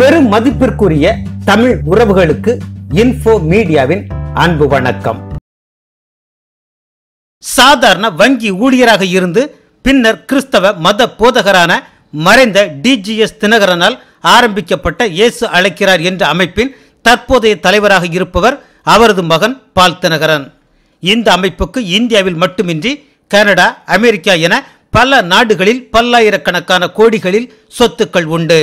பெரும் மதிப்பிற்குரிய தமிழ் உறவுகளுக்கு இன்போ மீடியாவின் அன்பு வணக்கம் சாதாரண வங்கி ஊழியராக இருந்து பின்னர் கிறிஸ்தவ மத போதகரான மறைந்த டிஜிஎஸ் தினகரனால் ஆரம்பிக்கப்பட்ட இயேசு அழைக்கிறார் என்ற அமைப்பின் தற்போதைய தலைவராக இருப்பவர் அவரது மகன் பால் தினகரன் இந்த அமைப்புக்கு இந்தியாவில் மட்டுமின்றி கனடா அமெரிக்கா என பல நாடுகளில் பல்லாயிரக்கணக்கான கோடிகளில் சொத்துக்கள் உண்டு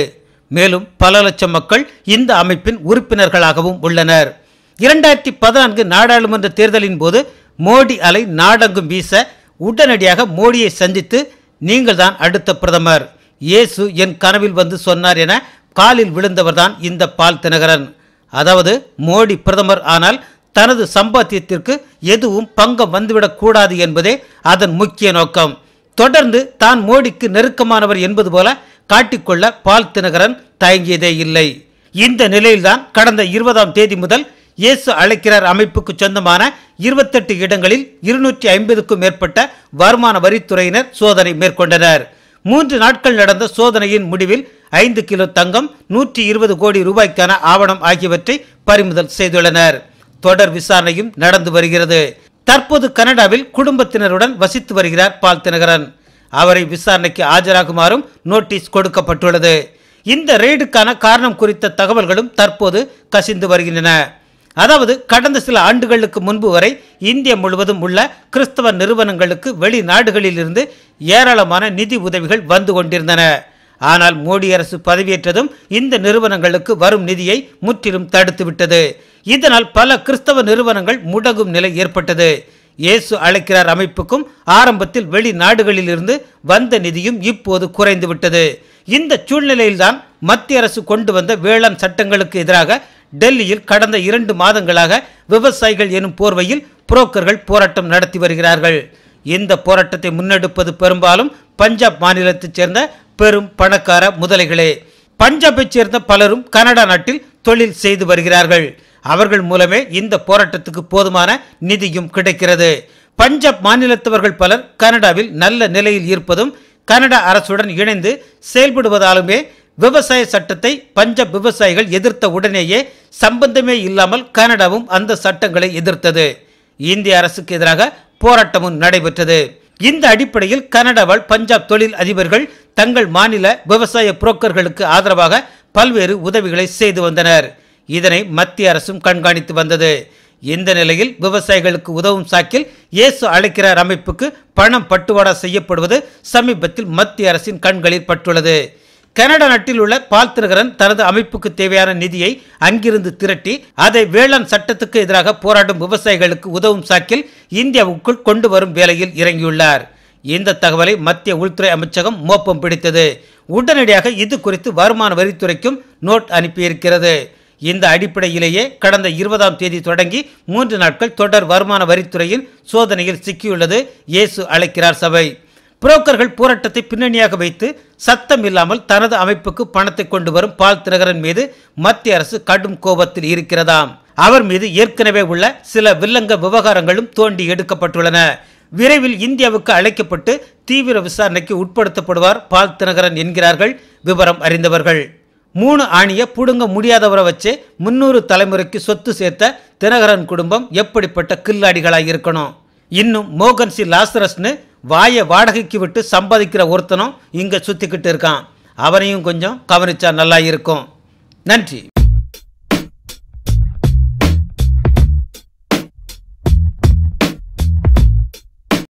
மேலும் பல லட்சம் மக்கள் இந்த அமைப்பின் உறுப்பினர்களாகவும் உள்ளனர் இரண்டாயிரத்தி பதினான்கு நாடாளுமன்ற தேர்தலின் போது மோடி அலை நாடெங்கும் வீச உடனடியாக மோடியை சந்தித்து நீங்கள் தான் அடுத்த பிரதமர் இயேசு என் கனவில் வந்து சொன்னார் என காலில் விழுந்தவர்தான் இந்த பால் தினகரன் அதாவது மோடி பிரதமர் ஆனால் தனது சம்பாத்தியத்திற்கு எதுவும் பங்கம் வந்துவிடக்கூடாது என்பதே அதன் முக்கிய நோக்கம் தொடர்ந்து தான் மோடிக்கு நெருக்கமானவர் என்பது போல காட்டிக்கொள்ள பால் தினகரன் தயங்கியதே இல்லை இந்த நிலையில்தான் கடந்த இருபதாம் தேதி முதல் இயேசு அழைக்கிறார் அமைப்புக்கு சொந்தமான இருபத்தெட்டு இடங்களில் இருநூற்றி ஐம்பதுக்கும் மேற்பட்ட வருமான வரித்துறையினர் சோதனை மேற்கொண்டனர் மூன்று நாட்கள் நடந்த சோதனையின் முடிவில் ஐந்து கிலோ தங்கம் நூற்றி இருபது கோடி ரூபாய்க்கான ஆவணம் ஆகியவற்றை பறிமுதல் செய்துள்ளனர் தொடர் விசாரணையும் நடந்து வருகிறது தற்போது கனடாவில் குடும்பத்தினருடன் வசித்து வருகிறார் பால் தினகரன் அவரை விசாரணைக்கு ஆஜராகுமாறும் நோட்டீஸ் கொடுக்கப்பட்டுள்ளது இந்த ரெய்டுக்கான காரணம் குறித்த தகவல்களும் தற்போது கசிந்து வருகின்றன அதாவது கடந்த சில ஆண்டுகளுக்கு முன்பு வரை இந்தியா முழுவதும் உள்ள கிறிஸ்தவ நிறுவனங்களுக்கு வெளிநாடுகளிலிருந்து ஏராளமான நிதி உதவிகள் வந்து கொண்டிருந்தன ஆனால் மோடி அரசு பதவியேற்றதும் இந்த நிறுவனங்களுக்கு வரும் நிதியை முற்றிலும் தடுத்துவிட்டது இதனால் பல கிறிஸ்தவ நிறுவனங்கள் முடங்கும் நிலை ஏற்பட்டது இயேசு அழைக்கிறார் அமைப்புக்கும் ஆரம்பத்தில் வெளிநாடுகளிலிருந்து வந்த நிதியும் இப்போது குறைந்துவிட்டது இந்த சூழ்நிலையில்தான் மத்திய அரசு கொண்டு வந்த வேளாண் சட்டங்களுக்கு எதிராக டெல்லியில் கடந்த இரண்டு மாதங்களாக விவசாயிகள் எனும் போர்வையில் புரோக்கர்கள் போராட்டம் நடத்தி வருகிறார்கள் இந்த போராட்டத்தை முன்னெடுப்பது பெரும்பாலும் பஞ்சாப் மாநிலத்தைச் சேர்ந்த பெரும் பணக்கார முதலைகளே பஞ்சாபைச் சேர்ந்த பலரும் கனடா நாட்டில் தொழில் செய்து வருகிறார்கள் அவர்கள் மூலமே இந்த போராட்டத்துக்கு போதுமான நிதியும் கிடைக்கிறது பஞ்சாப் மாநிலத்தவர்கள் பலர் கனடாவில் நல்ல நிலையில் இருப்பதும் கனடா அரசுடன் இணைந்து செயல்படுவதாலுமே விவசாய சட்டத்தை பஞ்சாப் விவசாயிகள் எதிர்த்த உடனேயே சம்பந்தமே இல்லாமல் கனடாவும் அந்த சட்டங்களை எதிர்த்தது இந்திய அரசுக்கு எதிராக போராட்டமும் நடைபெற்றது இந்த அடிப்படையில் கனடாவால் பஞ்சாப் தொழில் அதிபர்கள் தங்கள் மாநில விவசாய புரோக்கர்களுக்கு ஆதரவாக பல்வேறு உதவிகளை செய்து வந்தனர் இதனை மத்திய அரசும் கண்காணித்து வந்தது இந்த நிலையில் விவசாயிகளுக்கு உதவும் சாக்கில் இயேசு அழைக்கிறார் அமைப்புக்கு பணம் பட்டுவாடா செய்யப்படுவது சமீபத்தில் மத்திய அரசின் கண்களில் பட்டுள்ளது கனடா நாட்டில் உள்ள பால் திருகரன் தனது அமைப்புக்கு தேவையான நிதியை அங்கிருந்து திரட்டி அதை வேளாண் சட்டத்துக்கு எதிராக போராடும் விவசாயிகளுக்கு உதவும் சாக்கில் இந்தியாவுக்குள் கொண்டு வரும் வேலையில் இறங்கியுள்ளார் இந்த தகவலை மத்திய உள்துறை அமைச்சகம் மோப்பம் பிடித்தது உடனடியாக இது குறித்து வருமான வரித்துறைக்கும் நோட் அனுப்பியிருக்கிறது இந்த அடிப்படையிலேயே கடந்த இருபதாம் தேதி தொடங்கி மூன்று நாட்கள் தொடர் வருமான வரித்துறையில் சோதனையில் சிக்கியுள்ளது இயேசு அழைக்கிறார் சபை புரோக்கர்கள் போராட்டத்தை பின்னணியாக வைத்து சத்தம் இல்லாமல் தனது அமைப்புக்கு பணத்தை கொண்டு வரும் பால் திரகரன் மீது மத்திய அரசு கடும் கோபத்தில் இருக்கிறதாம் அவர் மீது ஏற்கனவே உள்ள சில வில்லங்க விவகாரங்களும் தோண்டி எடுக்கப்பட்டுள்ளன விரைவில் இந்தியாவுக்கு அழைக்கப்பட்டு தீவிர விசாரணைக்கு உட்படுத்தப்படுவார் பால் தினகரன் என்கிறார்கள் விவரம் அறிந்தவர்கள் மூணு ஆணியை பிடுங்க முடியாதவரை வச்சு முன்னூறு தலைமுறைக்கு சொத்து சேர்த்த தினகரன் குடும்பம் எப்படிப்பட்ட கில்லாடிகளாக இருக்கணும் இன்னும் மோகன்சி லாசரஸ்னு வாயை வாடகைக்கு விட்டு சம்பாதிக்கிற ஒருத்தனும் இங்கே சுற்றிக்கிட்டு இருக்கான் அவனையும் கொஞ்சம் கவனிச்சா நல்லா இருக்கும் நன்றி